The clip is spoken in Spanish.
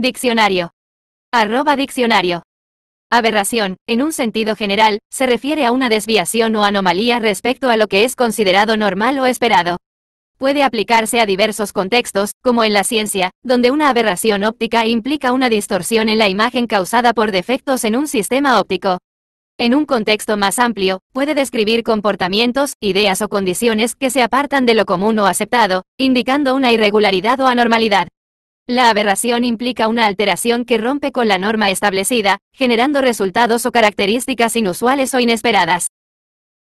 Diccionario. Arroba diccionario. Aberración, en un sentido general, se refiere a una desviación o anomalía respecto a lo que es considerado normal o esperado. Puede aplicarse a diversos contextos, como en la ciencia, donde una aberración óptica implica una distorsión en la imagen causada por defectos en un sistema óptico. En un contexto más amplio, puede describir comportamientos, ideas o condiciones que se apartan de lo común o aceptado, indicando una irregularidad o anormalidad. La aberración implica una alteración que rompe con la norma establecida, generando resultados o características inusuales o inesperadas.